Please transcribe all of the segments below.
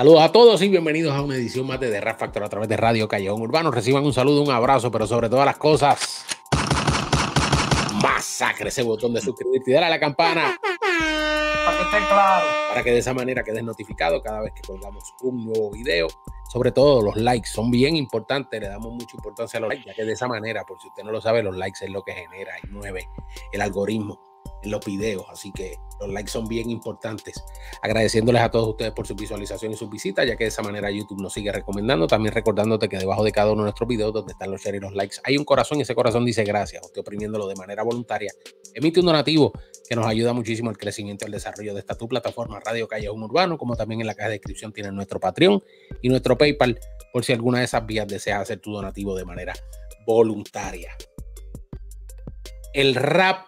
Saludos a todos y bienvenidos a una edición más de The Rap Factor a través de Radio Callejón Urbano. Reciban un saludo, un abrazo, pero sobre todas las cosas, masacre ese botón de suscribirte y darle a la campana. Para que esté claro. Para que de esa manera quedes notificado cada vez que pongamos un nuevo video. Sobre todo los likes son bien importantes, le damos mucha importancia a los likes, ya que de esa manera, por si usted no lo sabe, los likes es lo que genera y mueve el algoritmo los videos. Así que los likes son bien importantes. Agradeciéndoles a todos ustedes por su visualización y sus visitas, ya que de esa manera YouTube nos sigue recomendando. También recordándote que debajo de cada uno de nuestros videos, donde están los shares y los likes, hay un corazón y ese corazón dice gracias. Usted oprimiéndolo de manera voluntaria. Emite un donativo que nos ayuda muchísimo al crecimiento y al desarrollo de esta tu plataforma Radio Callejón Urbano, como también en la caja de descripción tienen nuestro Patreon y nuestro PayPal, por si alguna de esas vías deseas hacer tu donativo de manera voluntaria. El rap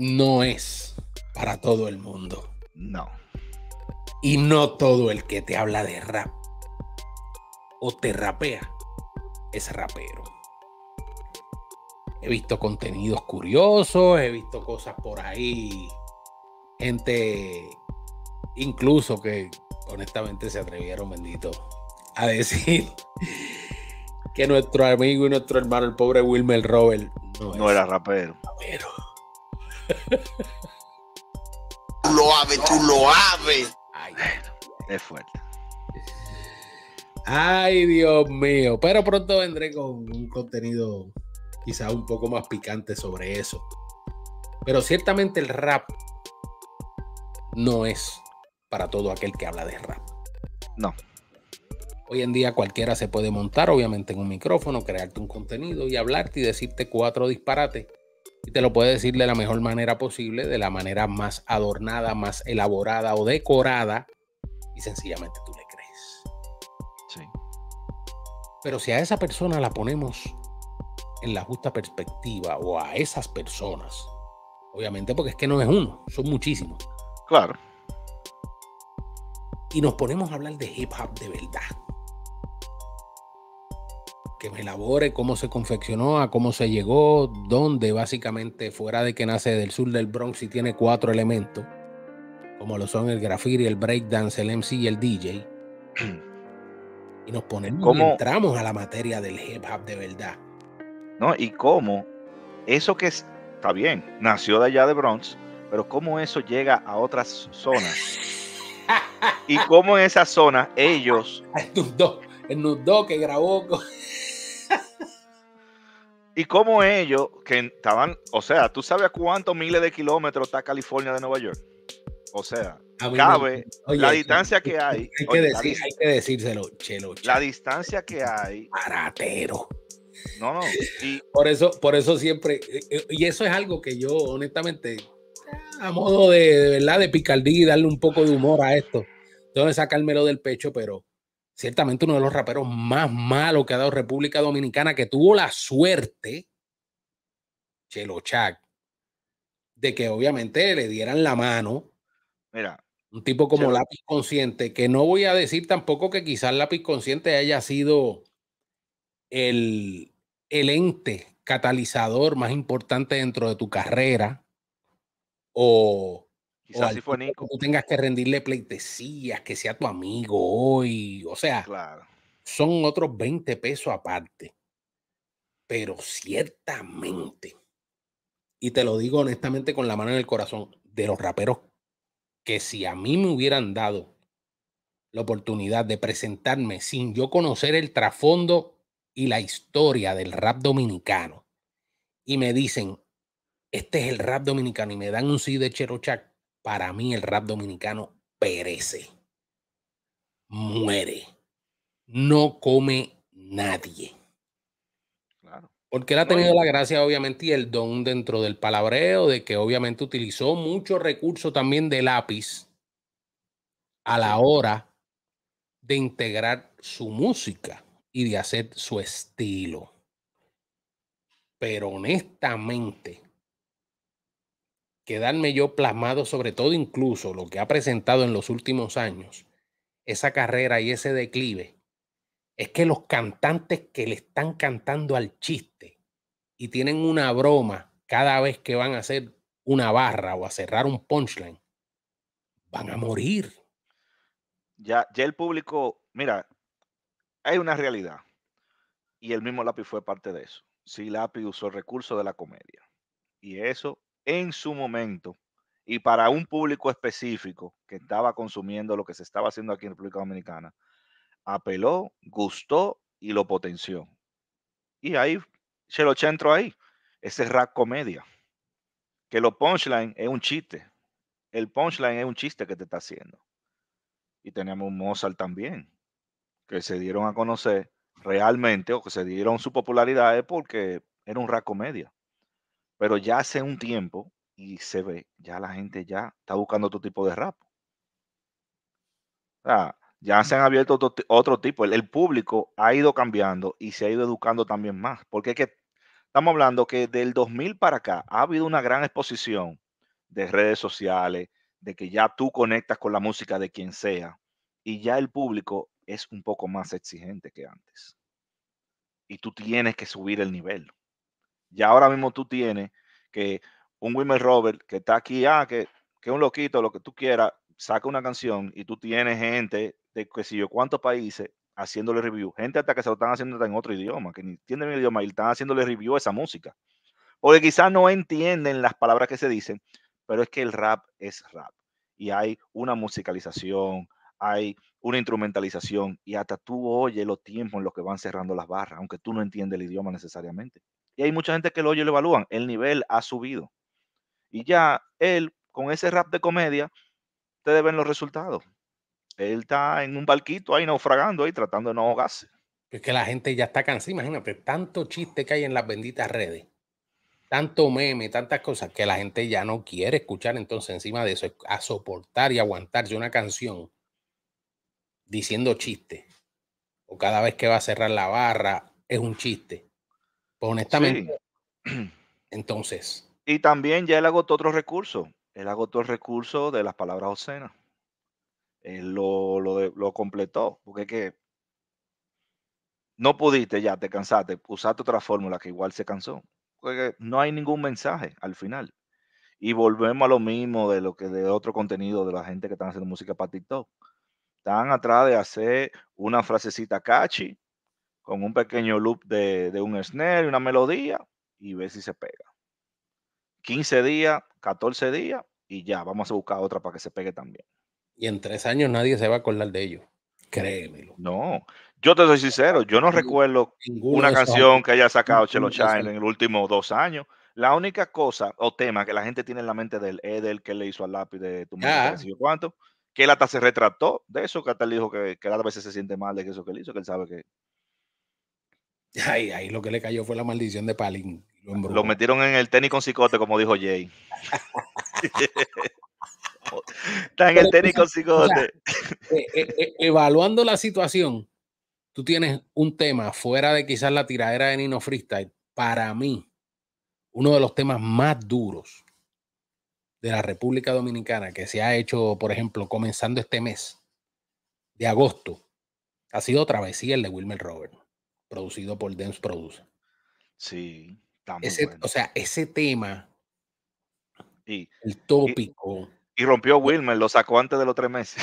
no es para todo el mundo. No. Y no todo el que te habla de rap o te rapea es rapero. He visto contenidos curiosos, he visto cosas por ahí, gente incluso que honestamente se atrevieron, bendito, a decir que nuestro amigo y nuestro hermano, el pobre Wilmer Robert, no, era rapero tú lo aves, tú lo aves. Ay, es fuerte. Ay, Dios mío. Pero pronto vendré con un contenido quizá un poco más picante sobre eso. Pero ciertamente el rap no es para todo aquel que habla de rap. No. Hoy en día cualquiera se puede montar, obviamente, en un micrófono, crearte un contenido y hablarte y decirte cuatro disparates y te lo puede decir de la mejor manera posible, de la manera más adornada, más elaborada o decorada, y sencillamente tú le crees. Sí. Pero si a esa persona la ponemos en la justa perspectiva o a esas personas, obviamente porque es que no es uno, son muchísimos. Claro. Y nos ponemos a hablar de hip hop de verdad que me elabore cómo se confeccionó, a cómo se llegó, dónde básicamente, fuera de que nace del sur del Bronx y tiene cuatro elementos, como lo son el graffiti, el breakdance, el MC y el DJ. Y nos ponemos, ¿Cómo? entramos a la materia del hip hop de verdad. No, y cómo eso que está bien, nació de allá de Bronx, pero cómo eso llega a otras zonas. y cómo en esa zona, ellos... El nudo, el nudo que grabó... Y como ellos, que estaban, o sea, ¿tú sabes a cuántos miles de kilómetros está California de Nueva York? O sea, cabe la distancia que hay. Hay que, decírselo, chelo, La distancia que hay. Paratero. No, no. Y, por eso, por eso siempre, eh, eh, y eso es algo que yo, honestamente, a modo de, verdad, de picardía y darle un poco de humor a esto. Tengo que sacármelo del pecho, pero ciertamente uno de los raperos más malos que ha dado República Dominicana, que tuvo la suerte, Chelo Chac, de que obviamente le dieran la mano. Mira. Un tipo como Lápiz Consciente, que no voy a decir tampoco que quizás Lápiz Consciente haya sido el, el ente catalizador más importante dentro de tu carrera o tú tengas que rendirle pleitesías, que sea tu amigo hoy. O sea, son otros 20 pesos aparte. Pero ciertamente, y te lo digo honestamente con la mano en el corazón, de los raperos que si a mí me hubieran dado la oportunidad de presentarme sin yo conocer el trasfondo y la historia del rap dominicano, y me dicen, este es el rap dominicano, y me dan un sí de Cherochac, para mí el rap dominicano perece, muere, no come nadie. Porque él ha tenido la gracia, obviamente, y el don dentro del palabreo, de que obviamente utilizó mucho recurso también de lápiz a la hora de integrar su música y de hacer su estilo. Pero honestamente, quedarme yo plasmado sobre todo incluso lo que ha presentado en los últimos años, esa carrera y ese declive, es que los cantantes que le están cantando al chiste y tienen una broma cada vez que van a hacer una barra o a cerrar un punchline, van a morir. Ya, ya el público, mira, hay una realidad y el mismo lápiz fue parte de eso. Sí, lápiz usó el recurso de la comedia y eso en su momento y para un público específico que estaba consumiendo lo que se estaba haciendo aquí en República Dominicana, apeló, gustó y lo potenció. Y ahí, se lo centro ahí. Ese rack comedia. Que lo punchline es un chiste. El punchline es un chiste que te está haciendo. Y teníamos Mozart también, que se dieron a conocer realmente o que se dieron su popularidad porque era un rap comedia. Pero ya hace un tiempo, y se ve, ya la gente ya está buscando otro tipo de rap. ya se mm. han abierto otro, tipo. El, público ha ido cambiando y se ha ido educando también más. Porque es que estamos hablando que del 2000 para acá ha habido una gran exposición de redes sociales, de que ya tú conectas con la música de quien sea. Y ya el público es un poco más exigente que antes. Y tú tienes que subir el nivel ya ahora mismo tú tienes que un Wilmer Robert que está aquí, ah, que, que un loquito, lo que tú quieras, saca una canción y tú tienes gente de que si yo cuántos países haciéndole review, gente hasta que se lo están haciendo en otro idioma, que ni entienden el idioma y están haciéndole review a esa música. o que quizás no entienden las palabras que se dicen, pero es que el rap es rap y hay una musicalización, hay una instrumentalización y hasta tú oyes los tiempos en los que van cerrando las barras, aunque tú no entiendes el idioma necesariamente y hay mucha gente que lo oye y lo evalúan. El nivel ha subido. Y ya él, con ese rap de comedia, ustedes ven los resultados. Él está en un barquito ahí naufragando, ahí tratando de no ahogarse. que la gente ya está cansada, imagínate, tanto chiste que hay en las benditas redes, tanto meme, tantas cosas que la gente ya no quiere escuchar. Entonces, encima de eso, a soportar y aguantarse una canción diciendo chiste. O cada vez que va a cerrar la barra, es un chiste. Pues, honestamente. Entonces. Y también ya él agotó otro recurso. Él agotó el recurso de las palabras obscenas. Él lo, lo, completó. Porque que no pudiste ya, te cansaste, usaste otra fórmula que igual se cansó. Porque no hay ningún mensaje al final. Y volvemos a lo mismo de lo que de otro contenido de la gente que están haciendo música para TikTok. Están atrás de hacer una frasecita catchy con un pequeño loop de, un snare y una melodía y ver si se pega. 15 días, 14 días y ya, vamos a buscar otra para que se pegue también. Y en tres años nadie se va a acordar de ello. Créemelo. No, yo te soy sincero, yo no recuerdo Ninguna una canción que haya sacado Chelo Child en los últimos dos años. La única cosa o tema que la gente tiene en la mente del Edel que le hizo al lápiz de tu madre, ah. cuánto, que él hasta se retrató de eso, que hasta le dijo que, que a veces se siente mal de que eso que él hizo, que él sabe que, Ay, ahí lo que le cayó fue la maldición de Palin. Lo, metieron en el tenis con cicote, como dijo Jay. Está en el tenis con cicote. E, e, e, evaluando la situación, tú tienes un tema fuera de quizás la tiradera de Nino Freestyle. Para mí, uno de los temas más duros de la República Dominicana que se ha hecho, por ejemplo, comenzando este mes de agosto, ha sido otra vez el de Wilmer Roberts producido por Dance Produce. Sí, también. O sea, ese tema, y, el tópico. Y, rompió Wilmer, lo sacó antes de los tres meses.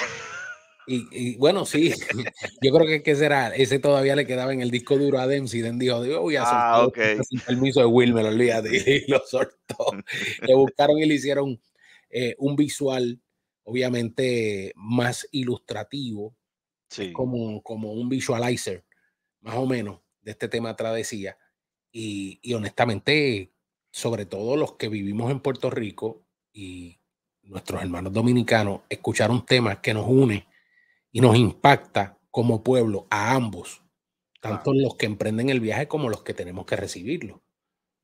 Y, bueno, sí, yo creo que será, ese todavía le quedaba en el disco duro a y Den dijo, voy a hacer ah, permiso de Wilmer, olvídate, y lo soltó. le buscaron y le hicieron eh, un visual, obviamente, más ilustrativo, sí. como, como un visualizer más o menos, de este tema travesía. Y, honestamente, sobre todo los que vivimos en Puerto Rico y nuestros hermanos dominicanos, escuchar un tema que nos une y nos impacta como pueblo a ambos, tanto los que emprenden el viaje como los que tenemos que recibirlo.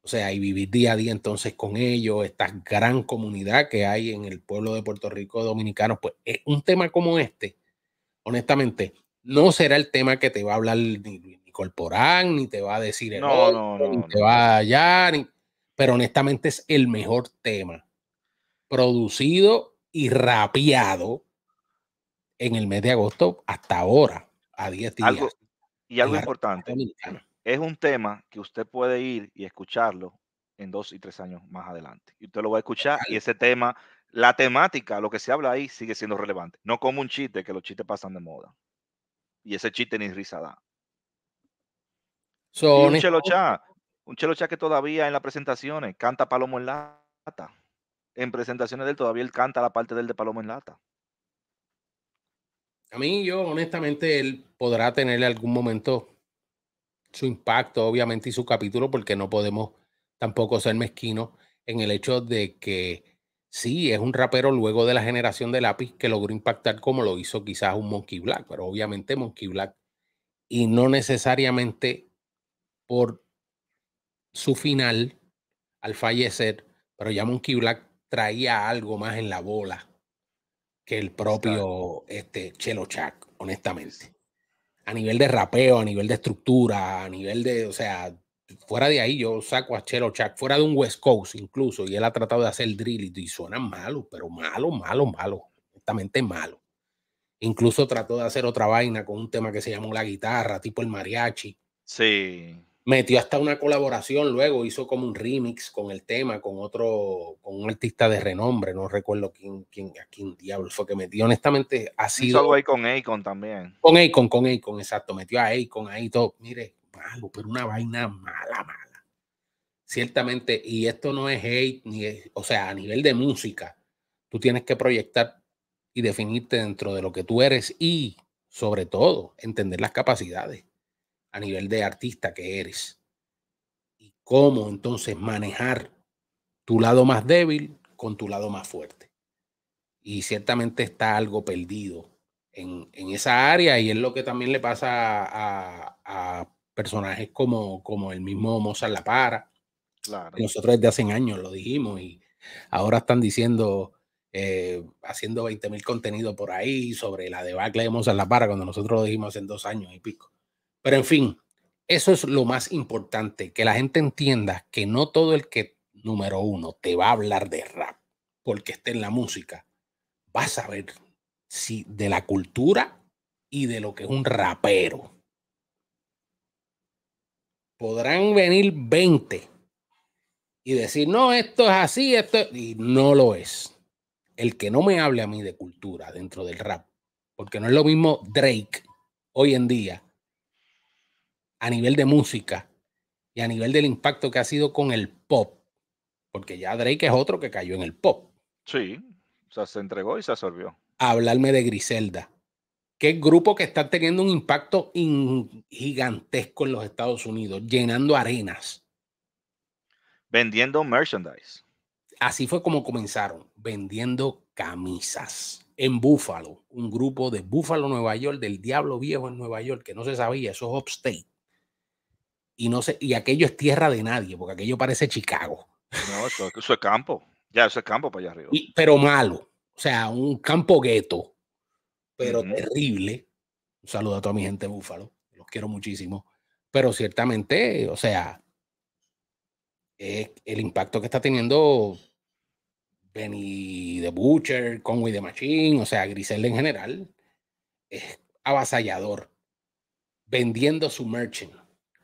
O sea, y vivir día a día entonces con ellos, esta gran comunidad que hay en el pueblo de Puerto Rico dominicano, pues es un tema como este, honestamente, no será el tema que te va a hablar ni, ni ni te va a decir el no, te va a pero honestamente es el mejor tema producido y rapeado en el mes de agosto hasta ahora, a 10 días. y algo importante, es un tema que usted puede ir y escucharlo en dos y tres años más adelante. Y usted lo va a escuchar y ese tema, la temática, lo que se habla ahí sigue siendo relevante. No como un chiste, que los chistes pasan de moda. Y ese chiste ni risa da. un chelo un chelo que todavía en las presentaciones canta Palomo en lata. En presentaciones de él todavía él canta la parte él de Palomo en lata. A mí, yo honestamente, él podrá tener algún momento su impacto, obviamente, y su capítulo, porque no podemos tampoco ser mezquinos en el hecho de que sí es un rapero luego de la generación de lápiz que logró impactar como lo hizo quizás un Monkey Black, pero obviamente Monkey Black y no necesariamente por su final al fallecer, pero ya Monkey Black traía algo más en la bola que el propio este, Chelo Chak, honestamente. A nivel de rapeo, a nivel de estructura, a nivel de, o sea, fuera de ahí yo saco a Chelo Chuck, fuera de un West Coast incluso, y él ha tratado de hacer drill y, suena malo, pero malo, malo, malo, honestamente malo. Incluso trató de hacer otra vaina con un tema que se llamó La Guitarra, tipo el mariachi. Sí. Metió hasta una colaboración luego, hizo como un remix con el tema, con otro, con un artista de renombre, no recuerdo quién, quién, a quién diablo fue que metió. Honestamente, ha sido. con Akon también. Con Akon, con Akon, exacto. Metió a Akon ahí todo. Mire, algo, pero una vaina mala, mala. Ciertamente, y esto no es hate, ni o sea, a nivel de música, tú tienes que proyectar y definirte dentro de lo que tú eres y, sobre todo, entender las capacidades a nivel de artista que eres. Y cómo entonces manejar tu lado más débil con tu lado más fuerte. Y ciertamente está algo perdido en, en esa área y es lo que también le pasa a, personajes como, como el mismo Mozart La Para. Nosotros desde hace años lo dijimos y ahora están diciendo, eh, haciendo 20 mil contenidos por ahí sobre la debacle de Mozart La Para cuando nosotros lo dijimos hace dos años y pico. Pero en fin, eso es lo más importante, que la gente entienda que no todo el que, número uno, te va a hablar de rap porque esté en la música, va a saber si de la cultura y de lo que es un rapero podrán venir 20 y decir, no, esto es así, esto y no lo es. El que no me hable a mí de cultura dentro del rap, porque no es lo mismo Drake hoy en día a nivel de música y a nivel del impacto que ha sido con el pop, porque ya Drake es otro que cayó en el pop. Sí, o sea, se entregó y se absorbió. hablarme de Griselda, Qué grupo que está teniendo un impacto gigantesco en los Estados Unidos, llenando arenas. Vendiendo merchandise. Así fue como comenzaron, vendiendo camisas en Búfalo, un grupo de Búfalo, Nueva York, del Diablo Viejo en Nueva York, que no se sabía, eso es upstate. Y, no sé, y aquello es tierra de nadie, porque aquello parece Chicago. No, eso, es campo, ya eso es campo para allá arriba. pero malo, o sea, un campo gueto pero terrible. Un saludo a toda mi gente Búfalo, los quiero muchísimo. Pero ciertamente, o sea, eh, el impacto que está teniendo Benny the Butcher, Conway the Machine, o sea, grisel en general, es avasallador. Vendiendo su merch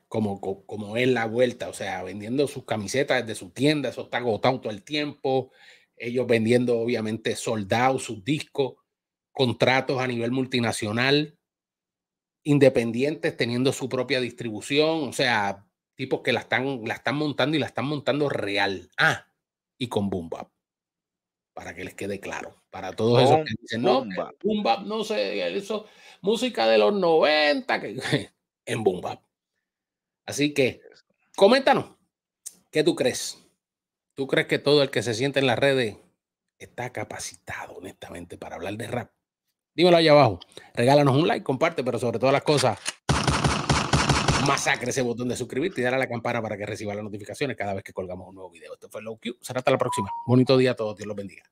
como, como, como, es la vuelta, o sea, vendiendo sus camisetas desde su tienda, eso está agotado todo el tiempo. Ellos vendiendo, obviamente, soldados, sus discos contratos a nivel multinacional, independientes teniendo su propia distribución, o sea, tipos que la están, la están montando y la están montando real. Ah, y con Boom para que les quede claro. Para todos esos que dicen, no, Boom no sé, eso música de los 90, que, en Boom Así que, coméntanos, ¿qué tú crees? ¿Tú crees que todo el que se siente en las redes está capacitado, honestamente, para hablar de rap? dímelo ahí abajo. Regálanos un like, comparte, pero sobre todas las cosas, masacre ese botón de suscribirte y dale a la campana para que reciba las notificaciones cada vez que colgamos un nuevo video. Esto fue Low Q. Será hasta la próxima. Bonito día a todos. Dios los bendiga.